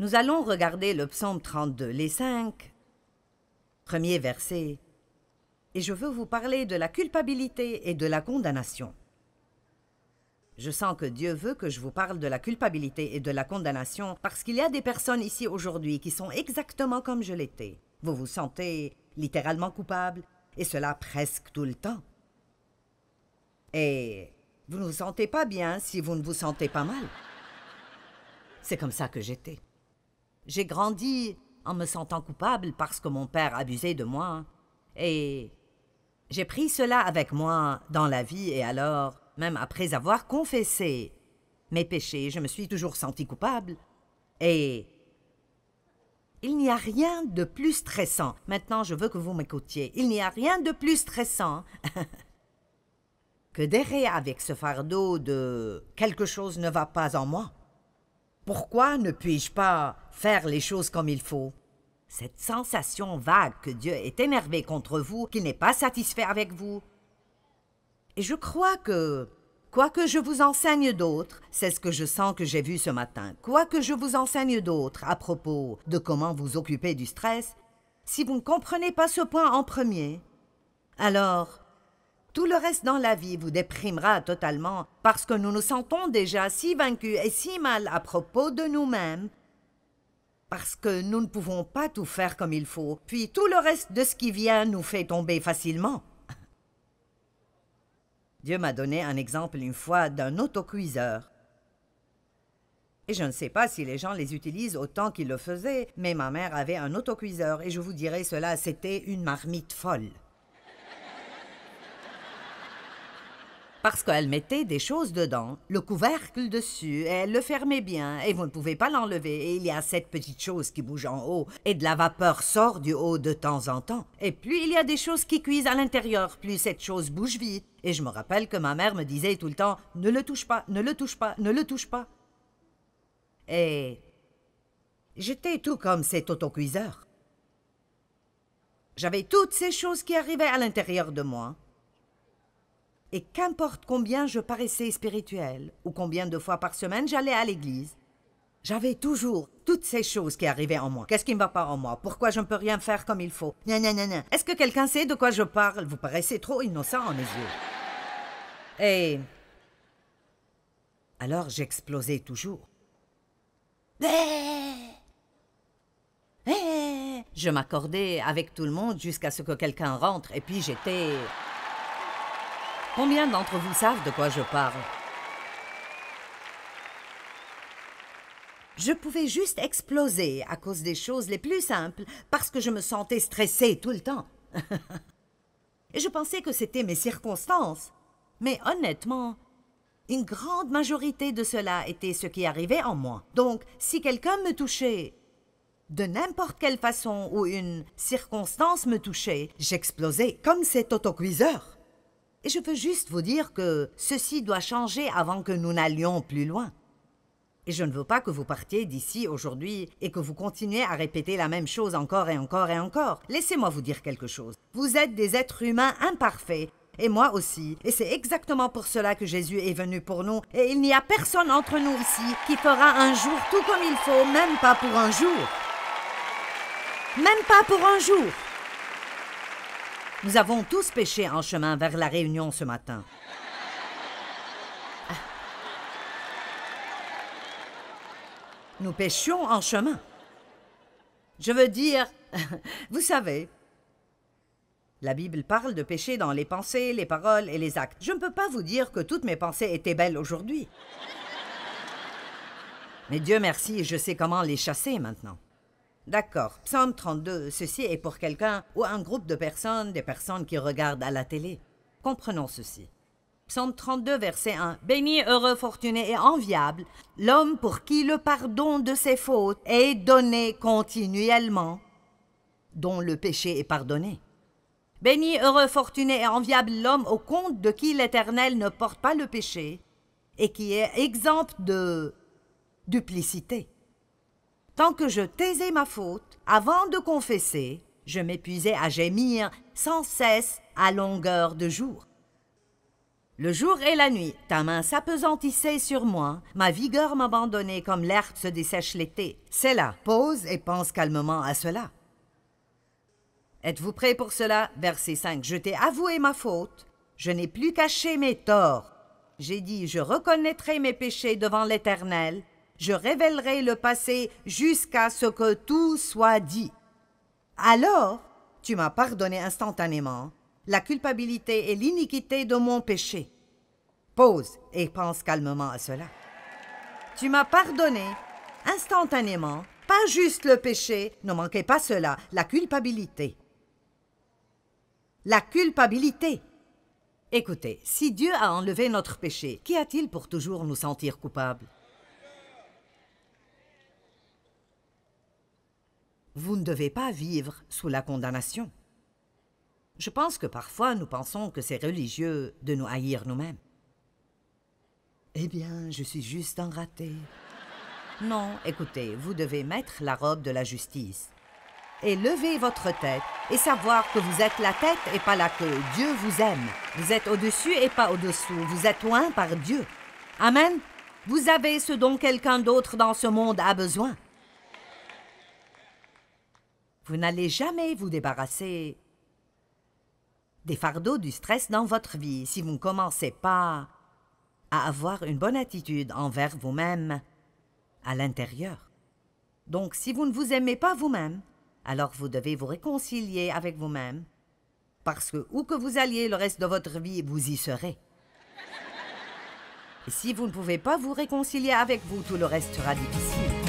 Nous allons regarder le psaume 32, les 5 premier verset, et je veux vous parler de la culpabilité et de la condamnation. Je sens que Dieu veut que je vous parle de la culpabilité et de la condamnation parce qu'il y a des personnes ici aujourd'hui qui sont exactement comme je l'étais. Vous vous sentez littéralement coupable, et cela presque tout le temps. Et vous ne vous sentez pas bien si vous ne vous sentez pas mal. C'est comme ça que j'étais. J'ai grandi en me sentant coupable parce que mon père abusait de moi. Et j'ai pris cela avec moi dans la vie et alors, même après avoir confessé mes péchés, je me suis toujours senti coupable. Et il n'y a rien de plus stressant. Maintenant, je veux que vous m'écoutiez. Il n'y a rien de plus stressant que d'errer avec ce fardeau de quelque chose ne va pas en moi. Pourquoi ne puis-je pas faire les choses comme il faut Cette sensation vague que Dieu est énervé contre vous, qu'il n'est pas satisfait avec vous. Et je crois que Quoi que je vous enseigne d'autre, c'est ce que je sens que j'ai vu ce matin. Quoi que je vous enseigne d'autre à propos de comment vous occuper du stress, si vous ne comprenez pas ce point en premier, alors tout le reste dans la vie vous déprimera totalement parce que nous nous sentons déjà si vaincus et si mal à propos de nous-mêmes. Parce que nous ne pouvons pas tout faire comme il faut, puis tout le reste de ce qui vient nous fait tomber facilement. Dieu m'a donné un exemple une fois d'un autocuiseur. Et je ne sais pas si les gens les utilisent autant qu'ils le faisaient, mais ma mère avait un autocuiseur et je vous dirai cela, c'était une marmite folle. Parce qu'elle mettait des choses dedans, le couvercle dessus, elle le fermait bien, et vous ne pouvez pas l'enlever, et il y a cette petite chose qui bouge en haut, et de la vapeur sort du haut de temps en temps. Et plus il y a des choses qui cuisent à l'intérieur, plus cette chose bouge vite. Et je me rappelle que ma mère me disait tout le temps « Ne le touche pas, ne le touche pas, ne le touche pas ». Et j'étais tout comme cet autocuiseur. J'avais toutes ces choses qui arrivaient à l'intérieur de moi, et qu'importe combien je paraissais spirituel ou combien de fois par semaine j'allais à l'église, j'avais toujours toutes ces choses qui arrivaient en moi. Qu'est-ce qui ne va pas en moi Pourquoi je ne peux rien faire comme il faut Est-ce que quelqu'un sait de quoi je parle Vous paraissez trop innocent en mes yeux. Et alors j'explosais toujours. Eh, eh, je m'accordais avec tout le monde jusqu'à ce que quelqu'un rentre et puis j'étais... Combien d'entre vous savent de quoi je parle Je pouvais juste exploser à cause des choses les plus simples parce que je me sentais stressée tout le temps. Et je pensais que c'était mes circonstances. Mais honnêtement, une grande majorité de cela était ce qui arrivait en moi. Donc, si quelqu'un me touchait de n'importe quelle façon ou une circonstance me touchait, j'explosais comme cet autocuiseur. Et je veux juste vous dire que ceci doit changer avant que nous n'allions plus loin. Et je ne veux pas que vous partiez d'ici aujourd'hui et que vous continuiez à répéter la même chose encore et encore et encore. Laissez-moi vous dire quelque chose. Vous êtes des êtres humains imparfaits, et moi aussi. Et c'est exactement pour cela que Jésus est venu pour nous. Et il n'y a personne entre nous ici qui fera un jour tout comme il faut, même pas pour un jour. Même pas pour un jour. Nous avons tous péché en chemin vers la Réunion ce matin. Ah. Nous pêchions en chemin. Je veux dire, vous savez, la Bible parle de péché dans les pensées, les paroles et les actes. Je ne peux pas vous dire que toutes mes pensées étaient belles aujourd'hui. Mais Dieu merci, je sais comment les chasser maintenant. D'accord. Psaume 32, ceci est pour quelqu'un ou un groupe de personnes, des personnes qui regardent à la télé. Comprenons ceci. Psaume 32, verset 1. Béni, heureux, fortuné et enviable, l'homme pour qui le pardon de ses fautes est donné continuellement, dont le péché est pardonné. Béni, heureux, fortuné et enviable l'homme au compte de qui l'Éternel ne porte pas le péché et qui est exempt de duplicité. Tant que je taisais ma faute, avant de confesser, je m'épuisais à gémir sans cesse à longueur de jour. Le jour et la nuit, ta main s'apesantissait sur moi, ma vigueur m'abandonnait comme l'herbe se dessèche l'été. C'est là, pause et pense calmement à cela. Êtes-vous prêt pour cela Verset 5. Je t'ai avoué ma faute, je n'ai plus caché mes torts. J'ai dit, je reconnaîtrai mes péchés devant l'Éternel, je révélerai le passé jusqu'à ce que tout soit dit. Alors, tu m'as pardonné instantanément la culpabilité et l'iniquité de mon péché. Pause et pense calmement à cela. Tu m'as pardonné instantanément, pas juste le péché, ne manquez pas cela, la culpabilité. La culpabilité. Écoutez, si Dieu a enlevé notre péché, qu'y a-t-il pour toujours nous sentir coupables Vous ne devez pas vivre sous la condamnation. Je pense que parfois nous pensons que c'est religieux de nous haïr nous-mêmes. Eh bien, je suis juste un raté. Non, écoutez, vous devez mettre la robe de la justice et lever votre tête et savoir que vous êtes la tête et pas la queue. Dieu vous aime. Vous êtes au-dessus et pas au-dessous. Vous êtes loin par Dieu. Amen. Vous avez ce dont quelqu'un d'autre dans ce monde a besoin. Vous n'allez jamais vous débarrasser des fardeaux du stress dans votre vie si vous ne commencez pas à avoir une bonne attitude envers vous-même à l'intérieur. Donc si vous ne vous aimez pas vous-même, alors vous devez vous réconcilier avec vous-même, parce que où que vous alliez le reste de votre vie, vous y serez. si vous ne pouvez pas vous réconcilier avec vous, tout le reste sera difficile.